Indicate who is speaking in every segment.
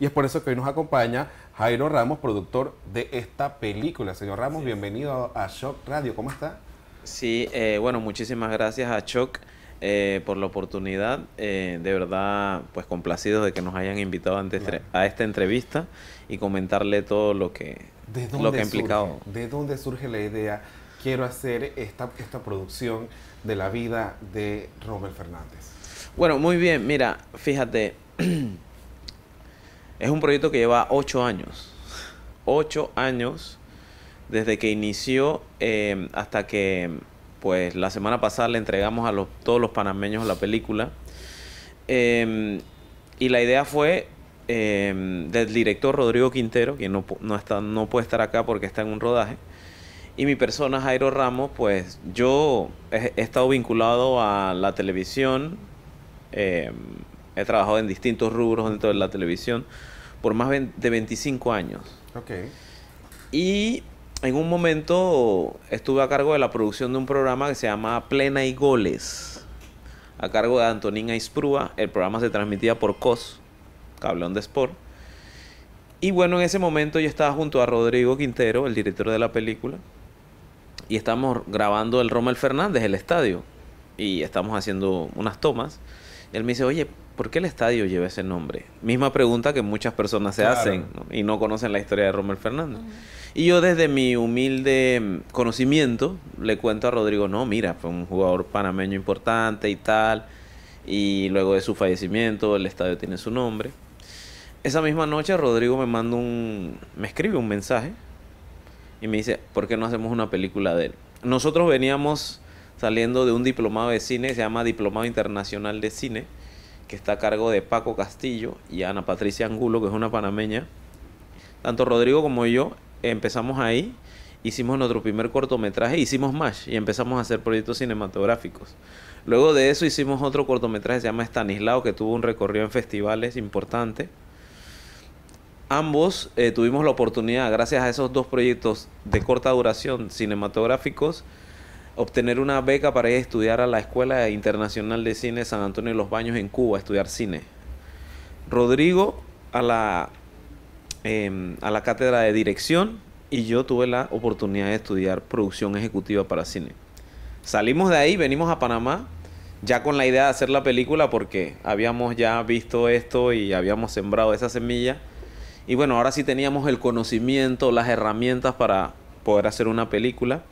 Speaker 1: Y es por eso que hoy nos acompaña Jairo Ramos, productor de esta película. Señor Ramos, bienvenido a Shock Radio. ¿Cómo está? Sí, eh, bueno, muchísimas gracias a Shock
Speaker 2: eh, por la oportunidad. Eh, de verdad, pues complacidos de que nos hayan invitado antes a esta entrevista y comentarle todo lo que,
Speaker 1: lo que ha implicado. ¿De dónde surge la idea? Quiero hacer esta, esta producción de la vida de Robert Fernández. Bueno, muy bien. Mira, fíjate.
Speaker 2: Es un proyecto que lleva ocho años. Ocho años desde que inició em, hasta que pues la semana pasada le entregamos a los, todos los panameños la película. Em, y la idea fue em, del director Rodrigo Quintero, quien no, está, no puede estar acá porque está en un rodaje. Y mi persona, Jairo Ramos, pues yo he, estado vinculado a la televisión, He trabajado en distintos rubros dentro de la televisión por más de 25 años. Okay. Y en un momento estuve a cargo de la producción de un programa que se llama Plena y Goles, a cargo de Antonina Isprúa. El programa se transmitía por COS, Cableón de Sport. Y bueno, en ese momento yo estaba junto a Rodrigo Quintero, el director de la película, y estamos grabando el Rommel Fernández, el estadio, y estamos haciendo unas tomas. Él me dice, oye, ¿por qué el estadio lleva ese nombre? Misma pregunta que muchas personas se hacen y no conocen la historia de Rommel Fernández. Y yo desde mi humilde mm, conocimiento le cuento a Rodrigo, no, mira, fue un jugador panameño importante y tal, y luego de su fallecimiento el estadio tiene su nombre. Esa misma noche Rodrigo me manda un, me escribe un mensaje y me dice, ¿por qué no hacemos una película de él? Nosotros veníamos saliendo de un diplomado de cine, se llama Diplomado Internacional de Cine, que está a cargo de Paco Castillo y Ana Patricia Angulo, que es una panameña. Tanto Rodrigo como yo empezamos ahí, hicimos nuestro primer cortometraje, hicimos MASH y empezamos a hacer proyectos cinematográficos. Luego de eso hicimos otro cortometraje, se llama Estanislao, que tuvo un recorrido en festivales importante. Ambos eh, tuvimos la oportunidad, gracias a esos dos proyectos de corta duración cinematográficos, obtener una beca para ir a estudiar a la Escuela Internacional de Cine San Antonio de los Baños en Cuba, estudiar cine. Rodrigo a la, em, a la cátedra de dirección y yo tuve la oportunidad de estudiar producción ejecutiva para cine. Salimos de ahí, venimos a Panamá ya con la idea de hacer la película porque habíamos ya visto esto y habíamos sembrado esa semilla. Y bueno, ahora sí teníamos el conocimiento, las herramientas para poder hacer una película.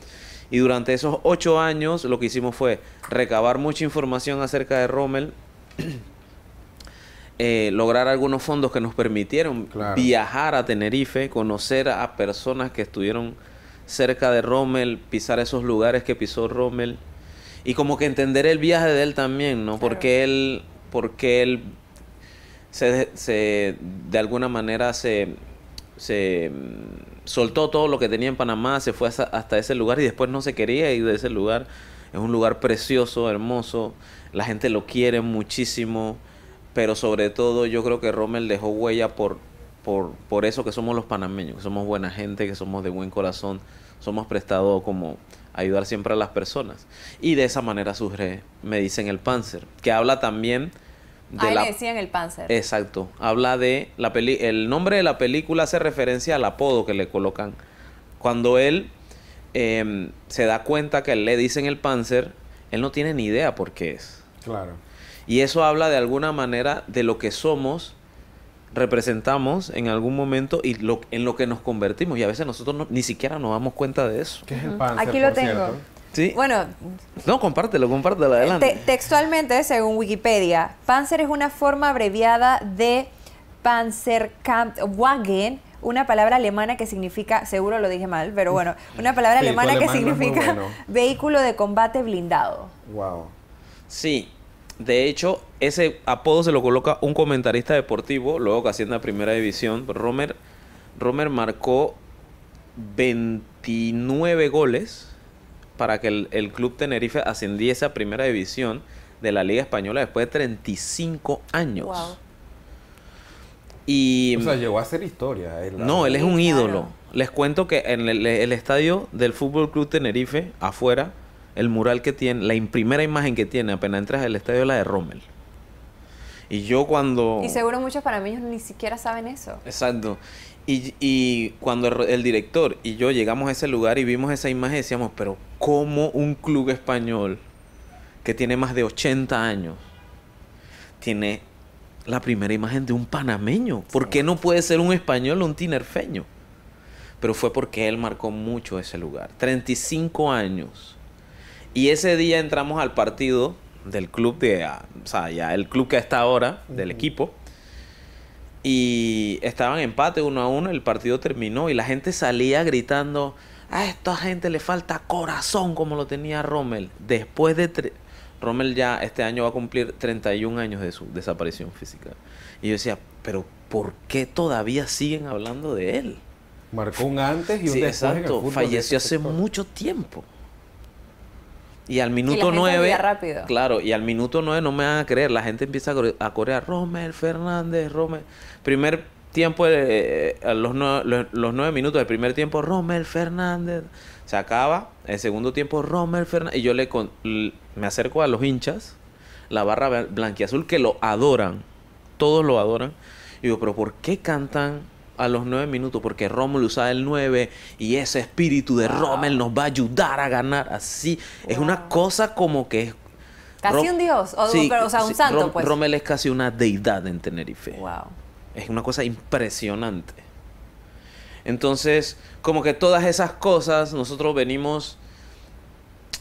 Speaker 2: Y durante esos ocho años lo que hicimos fue recabar mucha información acerca de Rommel, eh, lograr algunos fondos que nos permitieron viajar a Tenerife, conocer a personas que estuvieron cerca de Rommel, pisar esos lugares que pisó Rommel y como que entender el viaje de él también, ¿no? Porque él, porque él se, se, de alguna manera se, se soltó todo lo que tenía en Panamá, se fue hasta ese lugar y después no se quería ir de ese lugar. Es un lugar precioso, hermoso, la gente lo quiere muchísimo, pero sobre todo yo creo que Rommel dejó huella por, por, por eso que somos los panameños, que somos buena gente, que somos de buen corazón, somos prestados como ayudar siempre a las personas. Y de esa manera surge, me dicen el Panzer, que habla también ahí le
Speaker 3: decían el Panzer.
Speaker 2: Exacto. Habla de la el nombre de la película hace referencia al apodo que le colocan. Cuando él em, se da cuenta que le dicen el Panzer, él no tiene ni idea por qué es. Claro. Y eso habla de alguna manera de lo que somos, representamos en algún momento y en lo que nos convertimos. Y a veces nosotros ni siquiera nos damos cuenta de eso. Aquí lo tengo. Bueno. No, compártelo, compártelo, adelante.
Speaker 3: textualmente, según Wikipedia, Panzer es una forma abreviada de Panzerkampfwagen, una palabra alemana que significa, seguro lo dije mal, pero bueno, una palabra alemana que significa vehículo de combate blindado.
Speaker 2: Wow. Sí. De hecho, ese apodo se lo coloca un comentarista deportivo, luego que haciendo la primera división. Romer, Romer marcó 29 goles para que el, club Tenerife ascendiese a primera división de la Liga Española después de 35 años. Y, o sea, llegó
Speaker 1: a ser historia. Eh, no, él es un
Speaker 2: ídolo. Les cuento que en el, estadio del Fútbol Club Tenerife, afuera, el mural que tiene, la primera imagen que tiene apenas entras al estadio es la de Rommel. Y yo cuando... Y
Speaker 3: seguro muchos panameños ni siquiera saben eso.
Speaker 2: Exacto. Y, cuando el, director y yo llegamos a ese lugar y vimos esa imagen, decíamos, pero ¿cómo un club español que tiene más de 80 años tiene la primera imagen de un panameño? ¿Por qué no puede ser un español o un tinerfeño? Pero fue porque él marcó mucho ese lugar. 35 años. Y ese día entramos al partido del club de, ah, o el club que está ahora, del equipo. Y estaban en empate uno a uno, el partido terminó y la gente salía gritando, a esta gente le falta corazón como lo tenía Rommel. Después de... Rommel ya este año va a cumplir 31 años de su desaparición física. Y yo decía, pero ¿por qué todavía siguen hablando de él? Marcó un antes y un después. Exacto, falleció este hace mucho tiempo. Y al minuto 9. Claro, y al minuto 9 no me van a creer. La gente empieza a corear Romel Fernández, Romel... Primer tiempo, eh, los, nueve minutos del primer tiempo, Romel Fernández. Se acaba. El segundo tiempo, Romel Fernández. Y yo le me acerco a los hinchas, la barra blanquiazul, que lo adoran. Todos lo adoran. Y digo, pero ¿por qué cantan a los nueve minutos porque Rommel usaba el nueve y ese espíritu de Rommel nos va a ayudar a ganar. Así es una cosa como que
Speaker 3: Casi un dios, o, pero, sea, un santo. pues. Rommel
Speaker 2: es casi una deidad en Tenerife. Wow. Es una cosa impresionante. Entonces, como que todas esas cosas, nosotros venimos,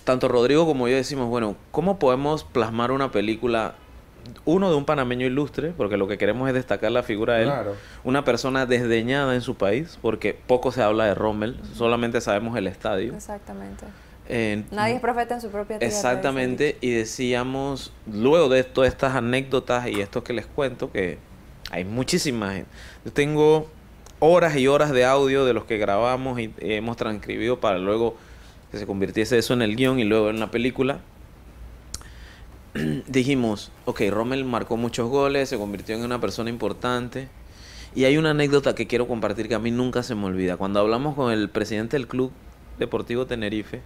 Speaker 2: tanto Rodrigo como yo decimos, bueno, ¿cómo podemos plasmar una película uno de un panameño ilustre, porque lo que queremos es destacar la figura de él, una persona desdeñada en su país, porque poco se habla de Rommel, solamente sabemos el estadio.
Speaker 3: Exactamente. Nadie es profeta en su propia tierra. Exactamente,
Speaker 2: y decíamos, luego de todas estas anécdotas y esto que les cuento, que hay muchísimas. Yo tengo horas y horas de audio de los que grabamos y hemos transcribido para luego que se convirtiese eso en el guión y luego en la película dijimos, ok, Rommel marcó muchos goles, se convirtió en una persona importante. Y hay una anécdota que quiero compartir que a mí nunca se me olvida. Cuando hablamos con el presidente del Club Deportivo Tenerife,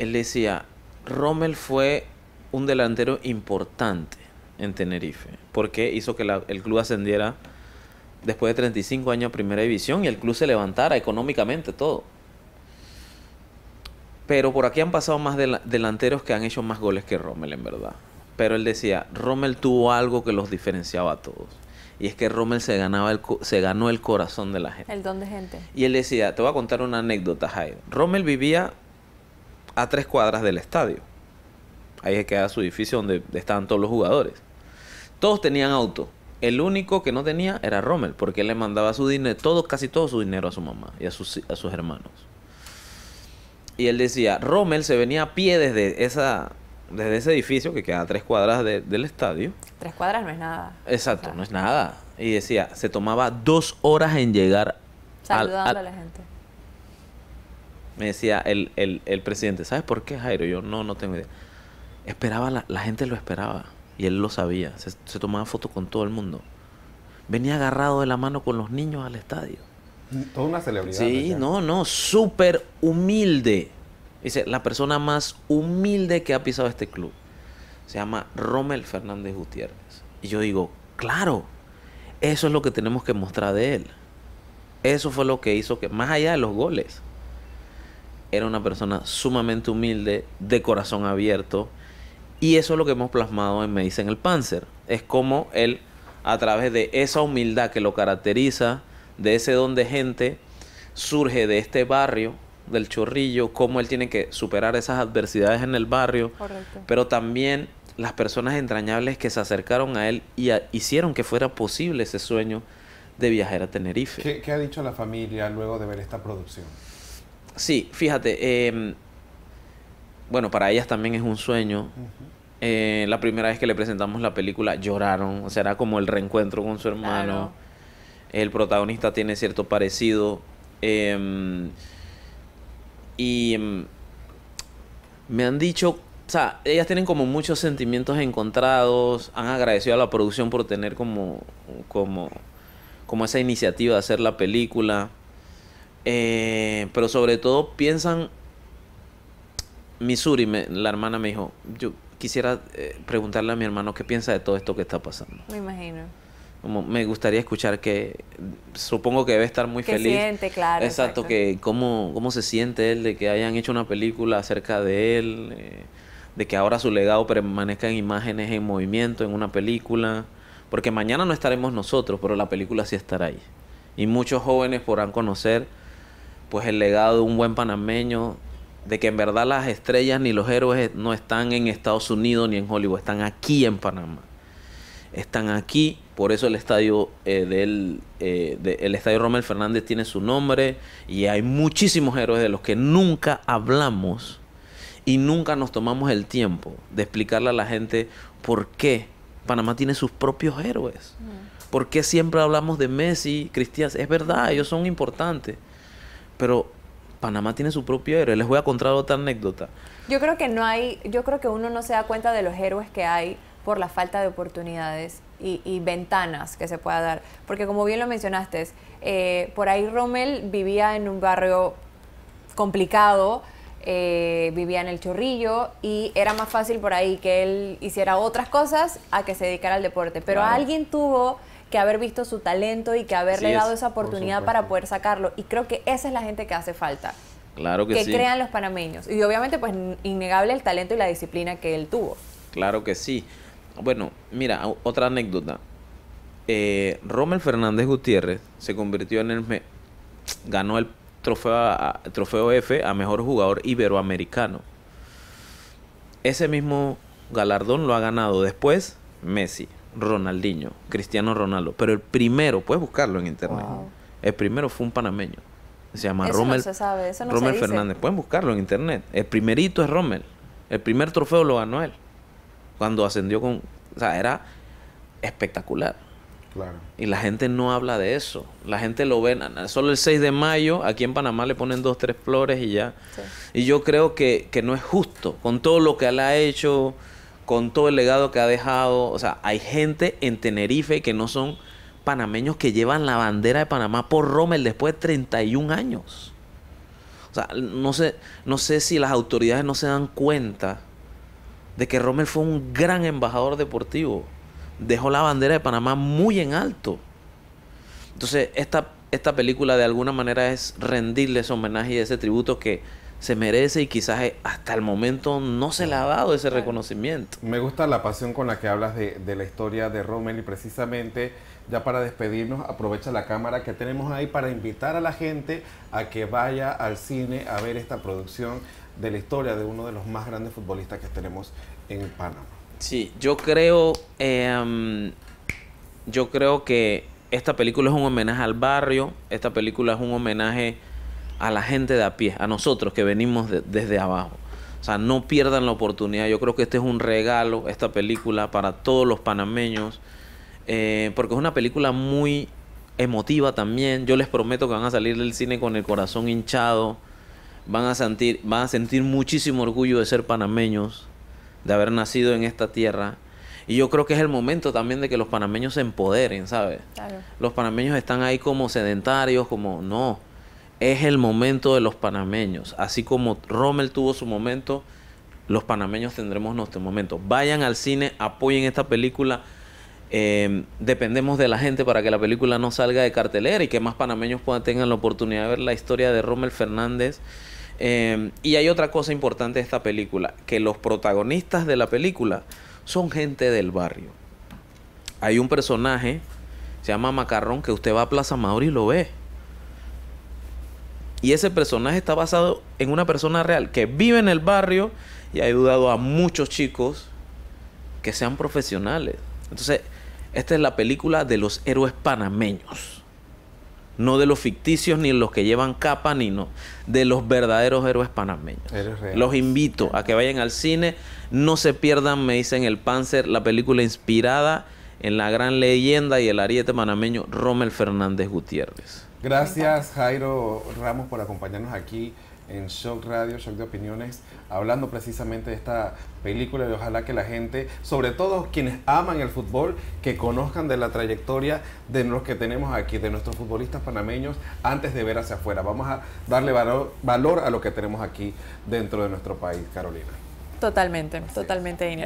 Speaker 2: él decía, Rommel fue un delantero importante en Tenerife, porque hizo que el club ascendiera después de 35 años a Primera División y el club se levantara económicamente, todo. Pero por aquí han pasado más delanteros que han hecho más goles que Rommel, en verdad. Pero él decía, Rommel tuvo algo que los diferenciaba a todos. Y es que Rommel se, ganaba el, se ganó el corazón de la gente.
Speaker 3: El don de gente.
Speaker 2: Y él decía, te voy a contar una anécdota, Jairo. Rommel vivía a tres cuadras del estadio. Ahí se quedaba su edificio donde estaban todos los jugadores. Todos tenían auto. El único que no tenía era Rommel, porque él le mandaba su dinero, todo, casi todo su dinero a su mamá y sus, a sus hermanos. Y él decía, Rommel se venía a pie desde esa, desde ese edificio que queda a tres cuadras del estadio.
Speaker 3: Tres cuadras no es nada.
Speaker 2: Exacto, no es nada. Y decía, se tomaba dos horas en llegar. Saludando a la gente. Me decía el, presidente, ¿sabes por qué, Jairo? Yo no, no tengo idea. Esperaba, la, la gente lo esperaba. Y él lo sabía. Se, tomaba fotos con todo el mundo. Venía agarrado de la mano
Speaker 1: con los niños al estadio. Toda una celebridad. Sí, no,
Speaker 2: no. Súper humilde. Dice, la persona más humilde que ha pisado este club se llama Rommel Fernández Gutiérrez. Y yo digo, claro, eso es lo que tenemos que mostrar de él. Eso fue lo que hizo que, más allá de los goles, era una persona sumamente humilde, de corazón abierto. Y eso es lo que hemos plasmado en Me dicen el Panzer. Es como él, a través de esa humildad que lo caracteriza, de ese don de gente, surge de este barrio del chorrillo, cómo él tiene que superar esas adversidades en el barrio, pero también las personas entrañables que se acercaron a él y hicieron que fuera posible ese sueño de viajar a Tenerife.
Speaker 1: ¿Qué, ha dicho la familia luego de ver esta producción?
Speaker 2: Sí, fíjate, em, bueno, para ellas también es un sueño. Eh, la primera vez que le presentamos la película lloraron, o sea, era como el reencuentro con su hermano. El protagonista tiene cierto parecido. Em, y mm, me han dicho, o sea, ellas tienen como muchos sentimientos encontrados, han agradecido a la producción por tener como, como, como esa iniciativa de hacer la película. Eh, pero sobre todo piensan, Missouri, la hermana me dijo, yo quisiera eh, preguntarle a mi hermano qué piensa de todo esto que está pasando. Me imagino me gustaría escuchar que supongo que debe estar muy que feliz. siente,
Speaker 3: claro. Exacto,
Speaker 2: que cómo, cómo se siente él de que hayan hecho una película acerca de él, eh, de que ahora su legado permanezca en imágenes, en movimiento, en una película, porque mañana no estaremos nosotros, pero la película sí estará ahí. Y muchos jóvenes podrán conocer pues el legado de un buen panameño, de que en verdad las estrellas ni los héroes no están en Estados Unidos ni en Hollywood, están aquí en Panamá. Están aquí por eso el estadio eh, del eh, el estadio Romel Fernández tiene su nombre y hay muchísimos héroes de los que nunca hablamos y nunca nos tomamos el tiempo de explicarle a la gente por qué Panamá tiene sus propios héroes. porque mm. ¿Por qué siempre hablamos de Messi, Cristian? Es verdad, ellos son importantes. Pero Panamá tiene su propio héroe. Les voy a contar otra anécdota.
Speaker 3: Yo creo que no hay, yo creo que uno no se da cuenta de los héroes que hay por la falta de oportunidades y, ventanas que se pueda dar. Porque como bien lo mencionaste, eh, por ahí Rommel vivía en un barrio complicado, eh, vivía en el chorrillo y era más fácil por ahí que él hiciera otras cosas a que se dedicara al deporte. Pero alguien tuvo que haber visto su talento y que haberle dado esa oportunidad para poder sacarlo. Y creo que esa es la gente que hace falta.
Speaker 2: Claro que, que crean
Speaker 3: los panameños. Y obviamente, pues innegable el talento y la disciplina que él tuvo.
Speaker 2: Claro que sí. Bueno, mira, otra anécdota. Eh, Rommel Fernández Gutiérrez se convirtió en el... ganó el trofeo, trofeo F a mejor jugador iberoamericano. Ese mismo galardón lo ha ganado después Messi, Ronaldinho, Cristiano Ronaldo. Pero el primero, puedes buscarlo en internet. El primero fue un panameño. Se llama Rommel, se
Speaker 3: sabe, Fernández.
Speaker 2: Pueden buscarlo en internet. El primerito es Rommel. El primer trofeo lo ganó él cuando ascendió con... O sea, era espectacular. Claro. Y la gente no habla de eso. La gente lo ve, solo el 6 de mayo, aquí en Panamá le ponen dos, tres flores y ya. Y yo creo que, no es justo, con todo lo que él ha hecho, con todo el legado que ha dejado. O sea, hay gente en Tenerife que no son panameños que llevan la bandera de Panamá por Rommel después de 31 años. O sea, no sé, no sé si las autoridades no se dan cuenta de que Rommel fue un gran embajador deportivo. Dejó la bandera de Panamá muy en alto. Entonces, esta, esta película de alguna manera es rendirle ese homenaje y ese tributo que se
Speaker 1: merece y quizás eh, hasta el momento no se le ha dado ese reconocimiento. Me gusta la pasión con la que hablas de, de la historia de Rommel y precisamente ya para despedirnos aprovecha la cámara que tenemos ahí para invitar a la gente a que vaya al cine a ver esta producción, de la historia de uno de los más grandes futbolistas que tenemos en Panamá. Sí, yo
Speaker 2: creo, em, yo creo que esta película es un homenaje al barrio, esta película es un homenaje a la gente de a pie, a nosotros que venimos desde abajo. O sea, no pierdan la oportunidad. Yo creo que este es un regalo, esta película, para todos los panameños, eh, porque es una película muy emotiva también. Yo les prometo que van a salir del cine con el corazón hinchado van a sentir, van a sentir muchísimo orgullo de ser panameños, de haber nacido en esta tierra. Y yo creo que es el momento también de que los panameños se empoderen, ¿sabes? Los panameños están ahí como sedentarios, como no. Es el momento de los panameños. Así como Rommel tuvo su momento, los panameños tendremos nuestro momento. Vayan al cine, apoyen esta película. Em, dependemos de la gente para que la película no salga de cartelera y que más panameños puedan tengan la oportunidad de ver la historia de Rommel Fernández Em, y hay otra cosa importante de esta película, que los protagonistas de la película son gente del barrio. Hay un personaje, se llama Macarrón, que usted va a Plaza Mauri y lo ve. Y ese personaje está basado en una persona real que vive en el barrio y ha ayudado a muchos chicos que sean profesionales. Entonces, esta es la película de los héroes panameños no de los ficticios ni los que llevan capa ni no, de los verdaderos héroes panameños. Los invito a que vayan al cine, no se pierdan, me dicen el Panzer, la película inspirada en la gran leyenda y el ariete panameño Rommel Fernández Gutiérrez.
Speaker 1: Gracias Jairo Ramos por acompañarnos aquí en Shock Radio, Shock de Opiniones, hablando precisamente de esta película y ojalá que la gente, sobre todo quienes aman el fútbol, que conozcan de la trayectoria de los que tenemos aquí, de nuestros futbolistas panameños, antes de ver hacia afuera. Vamos a darle valor, a lo que tenemos aquí dentro de nuestro país, Carolina.
Speaker 3: Totalmente, totalmente, dinero.